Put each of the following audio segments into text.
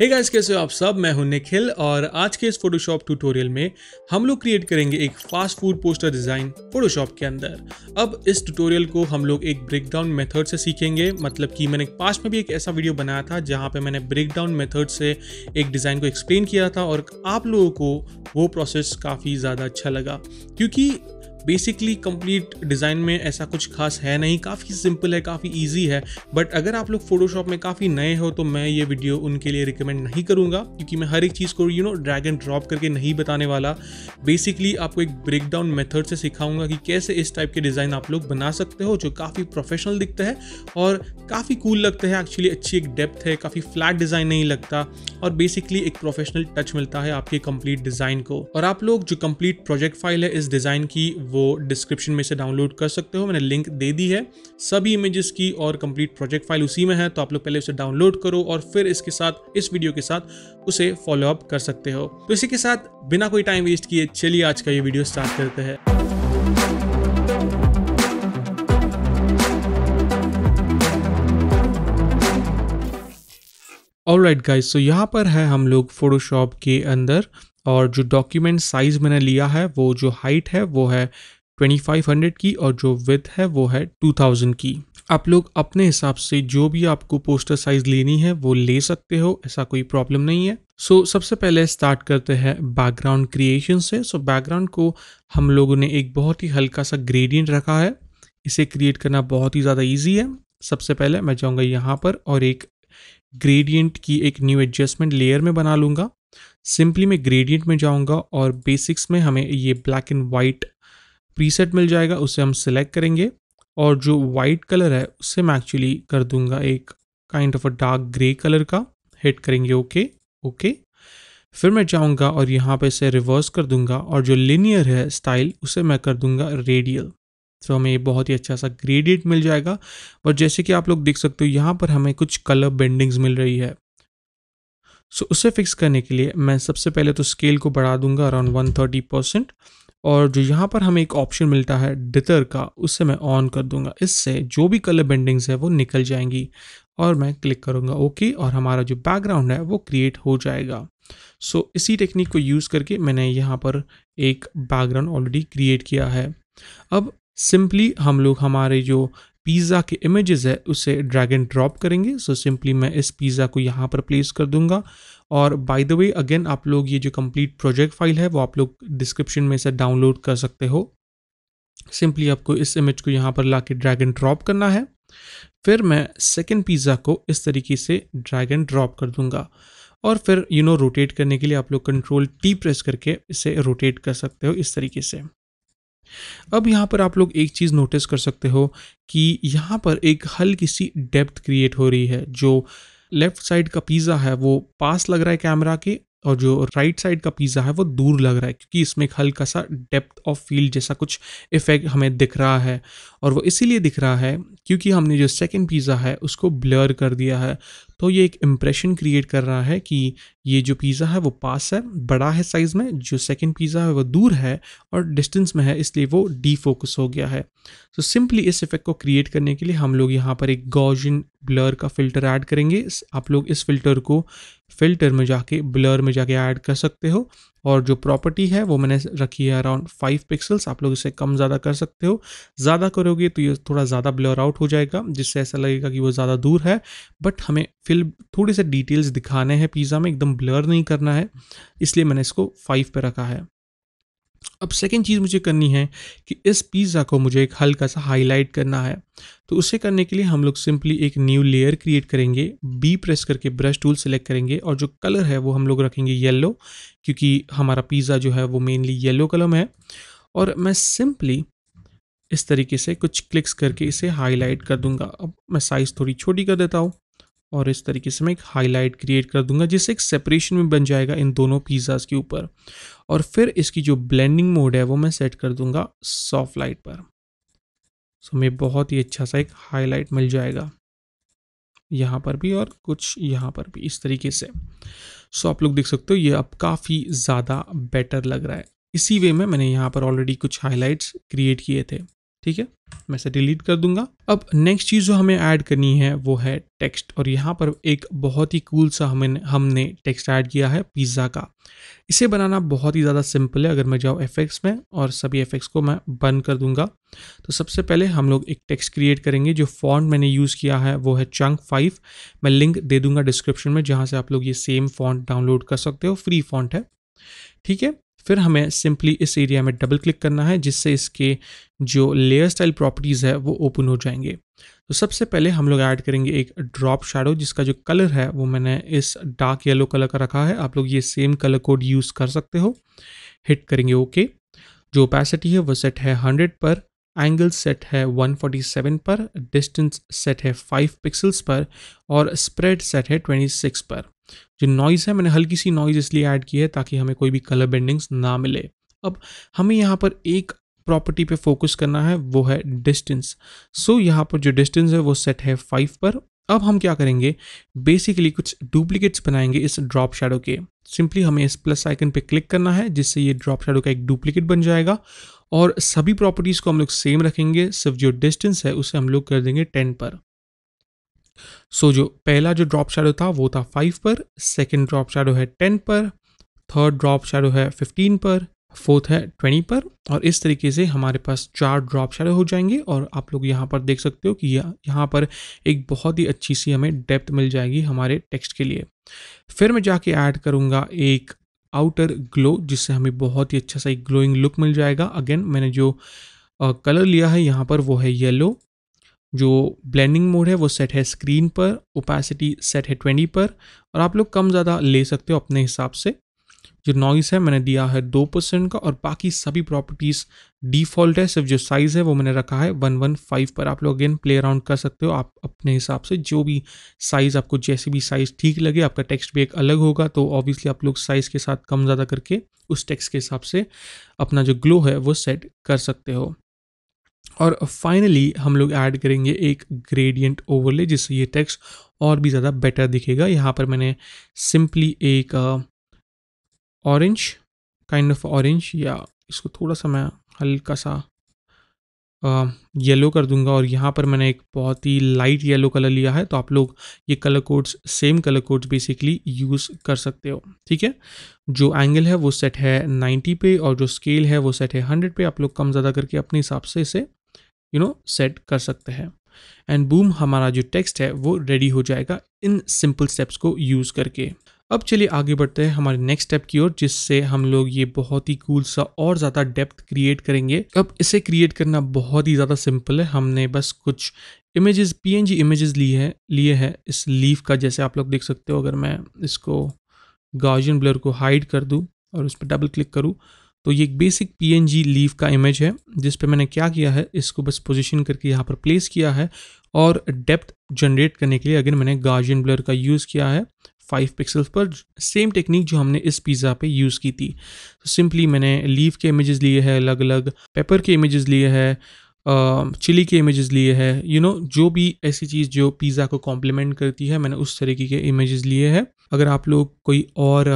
हे hey guys कैसे हो आप सब मैं हूं निखिल और आज के इस फोटोशॉप ट्यूटोरियल में हम लोग क्रिएट करेंगे एक fast food poster design Photoshop के अंदर अब इस ट्यूटोरियल को हम लोग एक ब्रेकडाउन मेथड से सीखेंगे मतलब कि मैंने पास्ट में भी एक ऐसा वीडियो बनाया था जहां पे मैंने ब्रेकडाउन मेथड से एक डिज़ाइन को एक्सप्लेन किया था और आप लोगों को वो प्रोसेस काफ़ी ज़्यादा अच्छा लगा क्योंकि बेसिकली कंप्लीट डिज़ाइन में ऐसा कुछ खास है नहीं काफ़ी सिंपल है काफ़ी ईजी है बट अगर आप लोग फोटोशॉप में काफ़ी नए हो तो मैं ये वीडियो उनके लिए रिकमेंड नहीं करूँगा क्योंकि मैं हर एक चीज़ को you know drag and drop करके नहीं बताने वाला बेसिकली आपको एक ब्रेकडाउन मेथड से सिखाऊंगा कि कैसे इस टाइप के डिज़ाइन आप लोग बना सकते हो जो काफ़ी प्रोफेशनल दिखते हैं और काफ़ी कूल लगते हैं एक्चुअली अच्छी एक डेप्थ है काफ़ी फ्लैट डिज़ाइन नहीं लगता और बेसिकली एक प्रोफेशनल टच मिलता है आपके कंप्लीट डिज़ाइन को और आप लोग जो कंप्लीट प्रोजेक्ट फाइल है इस डिज़ाइन की वो वो डिस्क्रिप्शन में से डाउनलोड कर सकते हो मैंने लिंक दे दी है सभी इमेजेस की और कंप्लीट प्रोजेक्ट फाइल उसी में है तो आप लोग पहले उसे डाउनलोड करो और फिर इसके साथ इस वीडियो के साथ उसे फॉलोअप कर सकते हो तो इसी के साथ बिना कोई टाइम वेस्ट किए चलिए आज का ये वीडियो स्टार्ट करते हैं ऑल राइट गाइज सो यहाँ पर है हम लोग फोटोशॉप के अंदर और जो डॉक्यूमेंट साइज़ मैंने लिया है वो जो हाइट है वो है 2500 की और जो विथ है वो है 2000 की आप लोग अपने हिसाब से जो भी आपको पोस्टर साइज लेनी है वो ले सकते हो ऐसा कोई प्रॉब्लम नहीं है सो so, सबसे पहले स्टार्ट करते हैं बैकग्राउंड क्रिएशन से सो so, बैकग्राउंड को हम लोगों ने एक बहुत ही हल्का सा ग्रेडियंट रखा है इसे क्रिएट करना बहुत ही ज़्यादा ईजी है सबसे पहले मैं जाऊँगा यहाँ पर और एक ग्रेडियंट की एक न्यू एडजस्टमेंट लेयर में बना लूँगा सिंपली मैं ग्रेडियंट में जाऊंगा और बेसिक्स में हमें ये ब्लैक एंड वाइट प्रीसेट मिल जाएगा उसे हम सिलेक्ट करेंगे और जो वाइट कलर है उससे मैं एक्चुअली कर दूंगा एक kind of a dark grey colour का हिट करेंगे ओके ओके फिर मैं जाऊंगा और यहाँ पे इसे रिवर्स कर दूंगा और जो लिनियर है स्टाइल उसे मैं कर दूंगा रेडियल तो हमें ये बहुत ही अच्छा सा ग्रेडियंट मिल जाएगा और जैसे कि आप लोग देख सकते हो यहाँ पर हमें कुछ कलर बेंडिंग्स मिल रही है सो so, उसे फिक्स करने के लिए मैं सबसे पहले तो स्केल को बढ़ा दूंगा अराउंड वन थर्टी परसेंट और जो यहाँ पर हमें एक ऑप्शन मिलता है डिटर का उससे मैं ऑन कर दूंगा इससे जो भी कलर बेंडिंग्स है वो निकल जाएंगी और मैं क्लिक करूँगा ओके और हमारा जो बैकग्राउंड है वो क्रिएट हो जाएगा सो so, इसी टेक्निक को यूज़ करके मैंने यहाँ पर एक बैकग्राउंड ऑलरेडी क्रिएट किया है अब सिंपली हम लोग हमारे जो पिज़्ज़ा के इमेजेस है उसे ड्रैग एंड ड्रॉप करेंगे सो so सिंपली मैं इस पिज़्ज़ा को यहाँ पर प्लेस कर दूंगा और बाय द वे अगेन आप लोग ये जो कंप्लीट प्रोजेक्ट फाइल है वो आप लोग डिस्क्रिप्शन में से डाउनलोड कर सकते हो सिंपली आपको इस इमेज को यहाँ पर ला के ड्रैग एंड ड्रॉप करना है फिर मैं सेकेंड पिज़्ज़ा को इस तरीके से ड्रैग एंड ड्रॉप कर दूंगा और फिर यू नो रोटेट करने के लिए आप लोग कंट्रोल टी प्रेस करके इसे रोटेट कर सकते हो इस तरीके से अब यहाँ पर आप लोग एक चीज़ नोटिस कर सकते हो कि यहाँ पर एक हल्की सी डेप्थ क्रिएट हो रही है जो लेफ़्ट साइड का पिज़्ज़ा है वो पास लग रहा है कैमरा के और जो राइट साइड का पिज़्ज़ा है वो दूर लग रहा है क्योंकि इसमें एक हल्का सा डेप्थ ऑफ फील्ड जैसा कुछ इफेक्ट हमें दिख रहा है और वो इसीलिए दिख रहा है क्योंकि हमने जो सेकंड पिज़्ज़ा है उसको ब्लर कर दिया है तो ये एक इम्प्रेशन क्रिएट कर रहा है कि ये जो पिज़्ज़ा है वो पास है बड़ा है साइज़ में जो सेकेंड पिज़्ज़ा है वो दूर है और डिस्टेंस में है इसलिए वो डीफोकस हो गया है तो so, सिंपली इस इफेक्ट को क्रिएट करने के लिए हम लोग यहाँ पर एक गोजिन ब्लर का फ़िल्टर ऐड करेंगे आप लोग इस फिल्टर को फ़िल्टर में जाके ब्लर में जाके ऐड कर सकते हो और जो प्रॉपर्टी है वो मैंने रखी है अराउंड फाइव पिक्सल्स आप लोग इसे कम ज़्यादा कर सकते हो ज़्यादा करोगे तो ये थोड़ा ज़्यादा ब्लर आउट हो जाएगा जिससे ऐसा लगेगा कि वो ज़्यादा दूर है बट हमें फिल्म थोड़े से डिटेल्स दिखाने हैं पिज़्ज़ा में एकदम ब्लर नहीं करना है इसलिए मैंने इसको फाइव पर रखा है अब सेकेंड चीज़ मुझे करनी है कि इस पिज़्ज़ा को मुझे एक हल्का सा हाईलाइट करना है तो उसे करने के लिए हम लोग सिंपली एक न्यू लेयर क्रिएट करेंगे बी प्रेस करके ब्रश टूल सेलेक्ट करेंगे और जो कलर है वो हम लोग रखेंगे येलो क्योंकि हमारा पिज़्ज़ा जो है वो मेनली येलो कलर में है और मैं सिंपली इस तरीके से कुछ क्लिक्स करके इसे हाईलाइट कर दूंगा अब मैं साइज़ थोड़ी छोटी कर देता हूँ और इस तरीके से मैं एक हाईलाइट क्रिएट कर दूंगा जिससे एक सेपरेशन में बन जाएगा इन दोनों पिज़्ज़ाज़ के ऊपर और फिर इसकी जो ब्लेंडिंग मोड है वो मैं सेट कर दूंगा सॉफ्ट लाइट पर सो हमें बहुत ही अच्छा सा एक हाईलाइट मिल जाएगा यहाँ पर भी और कुछ यहाँ पर भी इस तरीके से सो आप लोग देख सकते हो ये अब काफ़ी ज़्यादा बेटर लग रहा है इसी वे में मैंने यहाँ पर ऑलरेडी कुछ हाईलाइट्स क्रिएट किए थे ठीक है मैं इसे डिलीट कर दूंगा अब नेक्स्ट चीज़ जो हमें ऐड करनी है वो है टेक्स्ट और यहाँ पर एक बहुत ही कूल सा हमें हमने टेक्स्ट ऐड किया है पिज़्ज़ा का इसे बनाना बहुत ही ज़्यादा सिंपल है अगर मैं जाऊँ एफेक्ट्स में और सभी एफेक्ट्स को मैं बंद कर दूंगा तो सबसे पहले हम लोग एक टेक्स्ट क्रिएट करेंगे जो फॉन्ट मैंने यूज़ किया है वो है चंक फाइव मैं लिंक दे दूंगा डिस्क्रिप्शन में जहाँ से आप लोग ये सेम फॉन्ट डाउनलोड कर सकते हो फ्री फॉन्ट है ठीक है फिर हमें सिंपली इस एरिया में डबल क्लिक करना है जिससे इसके जो लेयर स्टाइल प्रॉपर्टीज़ है वो ओपन हो जाएंगे तो सबसे पहले हम लोग ऐड करेंगे एक ड्रॉप शेडो जिसका जो कलर है वो मैंने इस डार्क येलो कलर का रखा है आप लोग ये सेम कलर कोड यूज़ कर सकते हो हिट करेंगे ओके जो ओपेसिटी है वो सेट है हंड्रेड पर एंगल सेट है 147 पर डिस्टेंस सेट है 5 पिक्सल्स पर और स्प्रेड सेट है 26 पर जो नॉइज़ है मैंने हल्की सी नॉइज़ इसलिए ऐड की है ताकि हमें कोई भी कलर बेंडिंग्स ना मिले अब हमें यहाँ पर एक प्रॉपर्टी पे फोकस करना है वो है डिस्टेंस सो so, यहाँ पर जो डिस्टेंस है वो सेट है फाइव पर अब हम क्या करेंगे बेसिकली कुछ डुप्लीकेट्स बनाएंगे इस ड्रॉप शेडो के सिंपली हमें इस प्लस आइकन पे क्लिक करना है जिससे ये ड्रॉप शेडो का एक डुप्लीकेट बन जाएगा और सभी प्रॉपर्टीज़ को हम लोग सेम रखेंगे सिर्फ जो डिस्टेंस है उसे हम लोग कर देंगे टेन पर सो so, जो पहला जो ड्रॉप शेडो था वो था फाइव पर सेकेंड ड्रॉप शेडो है टेन पर थर्ड ड्रॉप शेडो है फिफ्टीन पर फोर्थ है ट्वेंटी पर और इस तरीके से हमारे पास चार ड्रॉप शेडो हो जाएंगे और आप लोग यहाँ पर देख सकते हो कि यहाँ पर एक बहुत ही अच्छी सी हमें डेप्थ मिल जाएगी हमारे टेक्स्ट के लिए फिर मैं जाके ऐड करूँगा एक आउटर ग्लो जिससे हमें बहुत ही अच्छा सा एक ग्लोइंग लुक मिल जाएगा अगेन मैंने जो कलर लिया है यहाँ पर वो है येलो जो ब्लेंडिंग मोड है वो सेट है स्क्रीन पर ओपेसिटी सेट है ट्वेंटी पर और आप लोग कम ज़्यादा ले सकते हो अपने हिसाब से जो नॉइस है मैंने दिया है दो परसेंट का और बाकी सभी प्रॉपर्टीज़ डिफ़ॉल्ट है सिर्फ जो साइज़ है वो मैंने रखा है वन वन फाइव पर आप लोग अगेन प्ले अराउंड कर सकते हो आप अपने हिसाब से जो भी साइज़ आपको जैसे भी साइज़ ठीक लगे आपका टेक्स्ट भी एक अलग होगा तो ऑब्वियसली आप लोग साइज़ के साथ कम ज़्यादा करके उस टेक्स्ट के हिसाब से अपना जो ग्लो है वो सेट कर सकते हो और फाइनली हम लोग ऐड करेंगे एक ग्रेडियंट ओवरले जिससे ये टेक्स्ट और भी ज़्यादा बेटर दिखेगा यहाँ पर मैंने सिंपली एक ऑरेंज काइंड ऑफ ऑरेंज या इसको थोड़ा सा मैं हल्का सा येलो कर दूंगा और यहाँ पर मैंने एक बहुत ही लाइट येलो कलर लिया है तो आप लोग ये colour codes same colour codes basically use कर सकते हो ठीक है जो एंगल है वो सेट है 90 पे और जो स्केल है वो सेट है 100 पे आप लोग कम ज़्यादा करके अपने हिसाब से इसे यू नो सेट कर सकते हैं एंड बूम हमारा जो टेक्स्ट है वो रेडी हो जाएगा इन सिंपल स्टेप्स को यूज़ करके अब चलिए आगे बढ़ते हैं हमारे नेक्स्ट स्टेप की ओर जिससे हम लोग ये बहुत ही कूल सा और ज़्यादा डेप्थ क्रिएट करेंगे अब इसे क्रिएट करना बहुत ही ज़्यादा सिंपल है हमने बस कुछ इमेजेस पीएनजी इमेजेस ली है लिए हैं इस लीफ का जैसे आप लोग देख सकते हो अगर मैं इसको गार्जियन ब्लर को हाइड कर दूँ और उस पर डबल क्लिक करूँ तो ये एक बेसिक पी लीव का इमेज है जिस पर मैंने क्या किया है इसको बस पोजिशन करके यहाँ पर प्लेस किया है और डेप्थ जनरेट करने के लिए अगेन मैंने गार्जियन ब्लर का यूज़ किया है फाइव पिक्सल्स पर सेम टेक्निक जो हमने इस पिज़्ज़ा पे यूज़ की थी सिंपली सिंपली मैंने लीव के इमेजेस लिए हैं अलग अलग पेपर के इमेजेस लिए हैं चिली के इमेजेस लिए हैं यू नो जो भी ऐसी चीज़ जो पिज़्ज़ा को कॉम्प्लीमेंट करती है मैंने उस तरीके के इमेजेस लिए हैं अगर आप लोग कोई और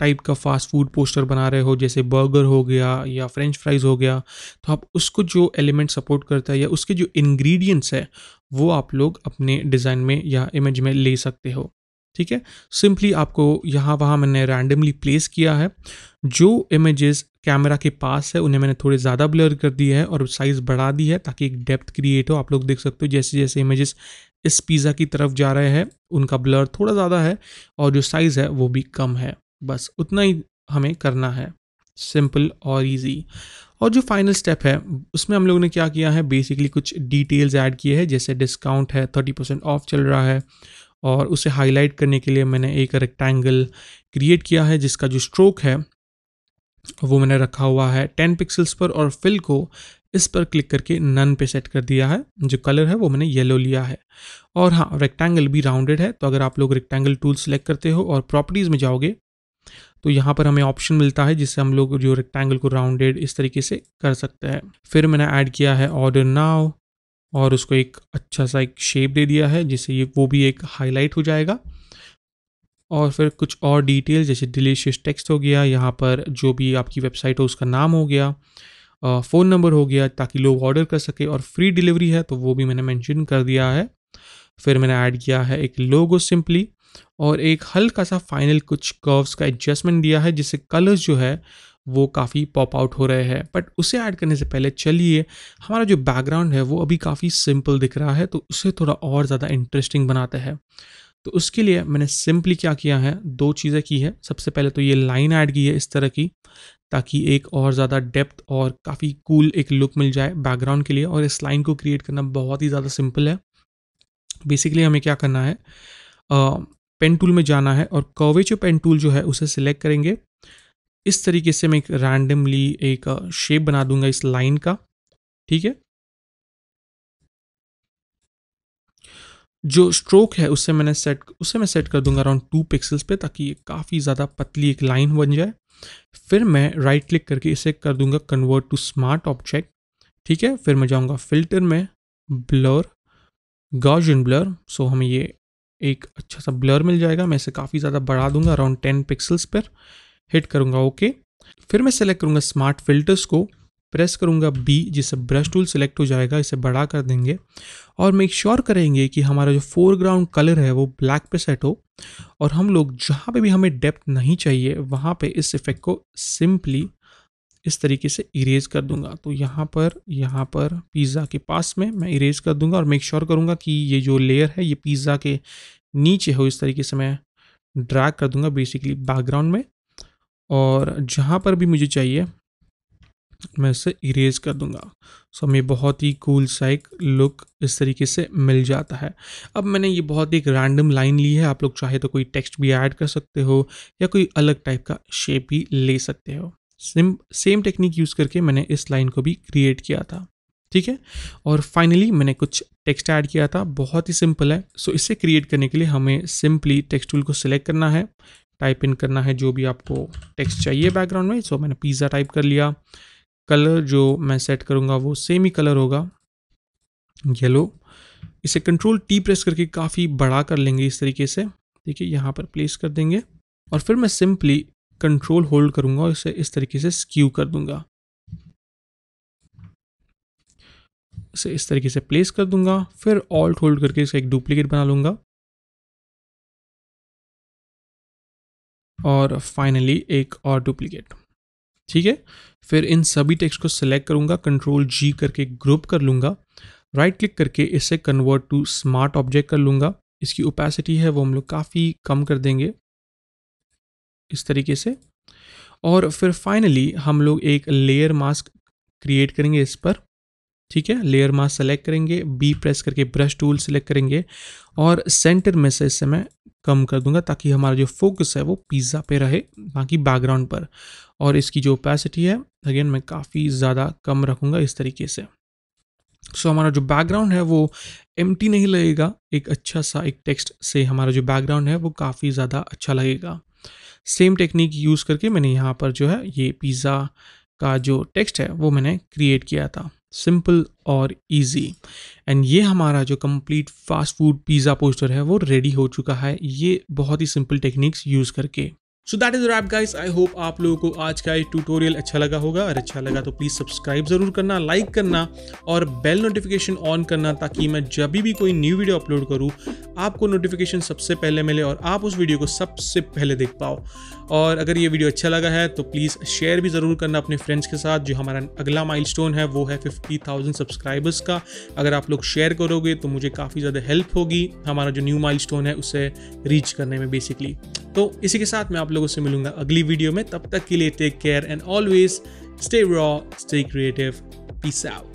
टाइप का फास्ट फूड पोस्टर बना रहे हो जैसे बर्गर हो गया या फ्रेंच फ्राइज हो गया तो आप उसको जो एलिमेंट सपोर्ट करता है या उसके जो इन्ग्रीडियंट्स है वो आप लोग अपने डिज़ाइन में या इमेज में ले सकते हो ठीक है सिंपली आपको यहाँ वहाँ मैंने रैंडमली प्लेस किया है जो इमेजेस कैमरा के पास है उन्हें मैंने थोड़े ज़्यादा ब्लर कर दिए है और साइज़ बढ़ा दी है ताकि एक डेप्थ क्रिएट हो आप लोग देख सकते हो जैसे जैसे इमेजेस इस पिज़्ज़ा की तरफ जा रहे हैं उनका ब्लर थोड़ा ज़्यादा है और जो साइज़ है वो भी कम है बस उतना ही हमें करना है सिंपल और ईजी और जो फाइनल स्टेप है उसमें हम लोगों ने क्या किया है बेसिकली कुछ डिटेल्स ऐड किए हैं जैसे डिस्काउंट है थर्टी परसेंट ऑफ चल रहा है और उसे हाईलाइट करने के लिए मैंने एक रेक्टेंगल क्रिएट किया है जिसका जो स्ट्रोक है वो मैंने रखा हुआ है टेन पिक्सल्स पर और फिल को इस पर क्लिक करके नन पे सेट कर दिया है जो कलर है वो मैंने येलो लिया है और हाँ रेक्टेंगल भी राउंडेड है तो अगर आप लोग रेक्टेंगल टूल सेलेक्ट करते हो और प्रॉपर्टीज़ में जाओगे तो यहाँ पर हमें ऑप्शन मिलता है जिससे हम लोग जो रेक्टेंगल को राउंडेड इस तरीके से कर सकते हैं फिर मैंने ऐड किया है ऑर्डर नाव और उसको एक अच्छा सा एक शेप दे दिया है जिससे ये वो भी एक हाईलाइट हो जाएगा और फिर कुछ और डिटेल जैसे डिलीशियस टेक्स्ट हो गया यहाँ पर जो भी आपकी वेबसाइट हो उसका नाम हो गया फ़ोन नंबर हो गया ताकि लोग ऑर्डर कर सके और फ्री डिलीवरी है तो वो भी मैंने मेंशन कर दिया है फिर मैंने ऐड किया है एक लोगो सिंपली और एक हल्का सा फाइनल कुछ कर्व्स का एडजस्टमेंट दिया है जिससे कलर्स जो है वो काफ़ी पॉप आउट हो रहे हैं बट उसे ऐड करने से पहले चलिए हमारा जो बैकग्राउंड है वो अभी काफ़ी सिंपल दिख रहा है तो उसे थोड़ा और ज़्यादा इंटरेस्टिंग बनाते हैं तो उसके लिए मैंने सिंपली क्या किया है दो चीज़ें की है सबसे पहले तो ये लाइन ऐड की है इस तरह की ताकि एक और ज़्यादा डेप्थ और काफ़ी कूल एक लुक मिल जाए बैकग्राउंड के लिए और इस लाइन को क्रिएट करना बहुत ही ज़्यादा सिंपल है बेसिकली हमें क्या करना है पेन टूल में जाना है और कर्वेचर पेन टूल जो है उसे सिलेक्ट करेंगे इस तरीके से मैं एक रैंडमली एक शेप बना दूंगा इस लाइन का ठीक है जो स्ट्रोक है उससे मैंने सेट उससे मैं सेट कर दूंगा अराउंड टू पिक्सल्स पे ताकि ये काफ़ी ज़्यादा पतली एक लाइन बन जाए फिर मैं राइट क्लिक करके इसे कर दूंगा कन्वर्ट टू स्मार्ट ऑब्जेक्ट ठीक है फिर मैं जाऊंगा फिल्टर में blur Gaussian blur so हमें ये एक अच्छा सा ब्लर मिल जाएगा मैं इसे काफ़ी ज़्यादा बढ़ा दूंगा अराउंड टेन पिक्सल्स पर हिट करूँगा ओके फिर मैं सेलेक्ट करूँगा स्मार्ट फिल्टर्स को प्रेस करूँगा बी जिससे ब्रश टूल सेलेक्ट हो जाएगा इसे बड़ा कर देंगे और मेक श्योर sure करेंगे कि हमारा जो फोरग्राउंड कलर है वो ब्लैक पे सेट हो और हम लोग जहाँ पे भी हमें डेप्थ नहीं चाहिए वहाँ पे इस इफेक्ट को सिंपली इस तरीके से इरेज कर दूंगा तो यहाँ पर यहाँ पर पिज़्ज़ा के पास में मैं इरेज कर दूंगा और मेक श्योर sure करूँगा कि ये जो लेयर है ये पिज़्ज़ा के नीचे हो इस तरीके से मैं ड्रैग कर दूंगा बेसिकली बैकग्राउंड में और जहाँ पर भी मुझे चाहिए मैं इसे इरेज कर दूंगा सो हमें बहुत ही कूल सा एक लुक इस तरीके से मिल जाता है अब मैंने ये बहुत एक रैंडम लाइन ली है आप लोग चाहे तो कोई टेक्स्ट भी ऐड कर सकते हो या कोई अलग टाइप का शेप भी ले सकते हो सिम सेम टेक्निक यूज़ करके मैंने इस लाइन को भी क्रिएट किया था ठीक है और फाइनली मैंने कुछ टेक्स्ट ऐड किया था बहुत ही सिंपल है सो so, इसे क्रिएट करने के लिए हमें सिंपली टेक्स्ट टूल को सिलेक्ट करना है टाइप इन करना है जो भी आपको टेक्स्ट चाहिए बैकग्राउंड में सो मैंने पिज़्ज़ा टाइप कर लिया कलर जो मैं सेट करूँगा वो सेम ही कलर होगा येलो इसे कंट्रोल टी प्रेस करके काफ़ी बड़ा कर लेंगे इस तरीके से देखिए यहाँ पर प्लेस कर देंगे और फिर मैं सिंपली कंट्रोल होल्ड करूँगा और इसे इस तरीके से स्क्यू कर दूँगा इसे इस तरीके से प्लेस कर दूंगा फिर ऑल्ट होल्ड करके इसका एक डुप्लीकेट बना लूँगा और फाइनली एक और डुप्लीकेट ठीक है फिर इन सभी टेक्स्ट को सिलेक्ट करूँगा कंट्रोल जी करके ग्रुप कर लूंगा राइट क्लिक करके इसे कन्वर्ट टू स्मार्ट ऑब्जेक्ट कर लूंगा इसकी ओपेसिटी है वो हम लोग काफ़ी कम कर देंगे इस तरीके से और फिर फाइनली हम लोग एक लेयर मास्क क्रिएट करेंगे इस पर ठीक है लेयर मास्क सेलेक्ट करेंगे बी प्रेस करके ब्रश टूल सेलेक्ट करेंगे और सेंटर में से इस समय कम कर दूंगा ताकि हमारा जो फोकस है वो पिज़्ज़ा पे रहे बाकी बैकग्राउंड पर और इसकी जो ओपेसिटी है अगेन मैं काफ़ी ज़्यादा कम रखूँगा इस तरीके से सो so, हमारा जो बैकग्राउंड है वो एम नहीं लगेगा एक अच्छा सा एक टेक्स्ट से हमारा जो बैकग्राउंड है वो काफ़ी ज़्यादा अच्छा लगेगा सेम टेक्निक यूज़ करके मैंने यहाँ पर जो है ये पिज़्ज़ा का जो टेक्स्ट है वो मैंने क्रिएट किया था सिंपल और इजी एंड ये हमारा जो complete fast food pizza poster है वो रेडी हो चुका है ये बहुत ही सिंपल टेक्निक्स यूज़ करके so that is wrap guys I hope आप लोगों को आज का ये ट्यूटोरियल अच्छा लगा होगा और अच्छा लगा तो प्लीज़ सब्सक्राइब ज़रूर करना लाइक करना और बेल नोटिफिकेशन ऑन करना ताकि मैं जब भी कोई न्यू वीडियो अपलोड करूँ आपको नोटिफिकेशन सबसे पहले मिले और आप उस वीडियो को सबसे पहले देख पाओ और अगर ये वीडियो अच्छा लगा है तो प्लीज़ शेयर भी ज़रूर करना अपने फ्रेंड्स के साथ जो हमारा अगला माइल है वो है फिफ्टी थाउजेंड सब्सक्राइबर्स का अगर आप लोग शेयर करोगे तो मुझे काफ़ी ज़्यादा हेल्प होगी हमारा जो न्यू माइल है उसे रीच करने में बेसिकली तो इसी के साथ मैं आप लोगों से मिलूंगा अगली वीडियो में तब तक के लिए take care and always stay raw stay creative peace out